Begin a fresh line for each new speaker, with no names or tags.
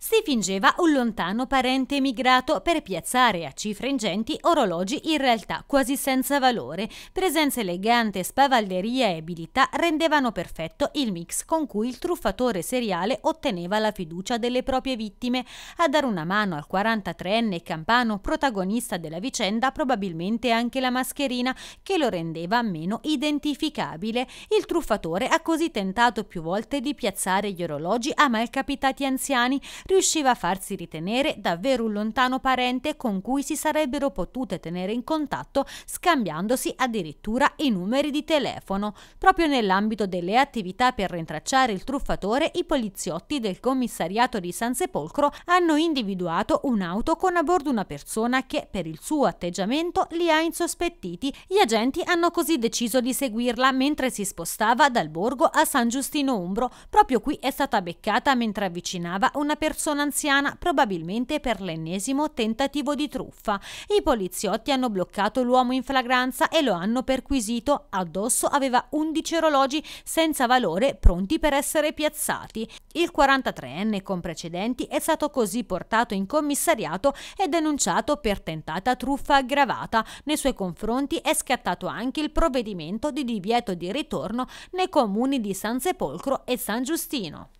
Si fingeva un lontano parente emigrato per piazzare a cifre ingenti orologi in realtà quasi senza valore. Presenza elegante, spavalderia e abilità rendevano perfetto il mix con cui il truffatore seriale otteneva la fiducia delle proprie vittime. A dare una mano al 43enne campano, protagonista della vicenda, probabilmente anche la mascherina, che lo rendeva meno identificabile. Il truffatore ha così tentato più volte di piazzare gli orologi a malcapitati anziani riusciva a farsi ritenere davvero un lontano parente con cui si sarebbero potute tenere in contatto scambiandosi addirittura i numeri di telefono. Proprio nell'ambito delle attività per rintracciare il truffatore, i poliziotti del commissariato di San Sepolcro hanno individuato un'auto con a bordo una persona che, per il suo atteggiamento, li ha insospettiti. Gli agenti hanno così deciso di seguirla mentre si spostava dal borgo a San Giustino Umbro. Proprio qui è stata beccata mentre avvicinava una persona persona anziana, probabilmente per l'ennesimo tentativo di truffa. I poliziotti hanno bloccato l'uomo in flagranza e lo hanno perquisito. Addosso aveva 11 orologi senza valore pronti per essere piazzati. Il 43enne con precedenti è stato così portato in commissariato e denunciato per tentata truffa aggravata. Nei suoi confronti è scattato anche il provvedimento di divieto di ritorno nei comuni di San Sepolcro e San Giustino.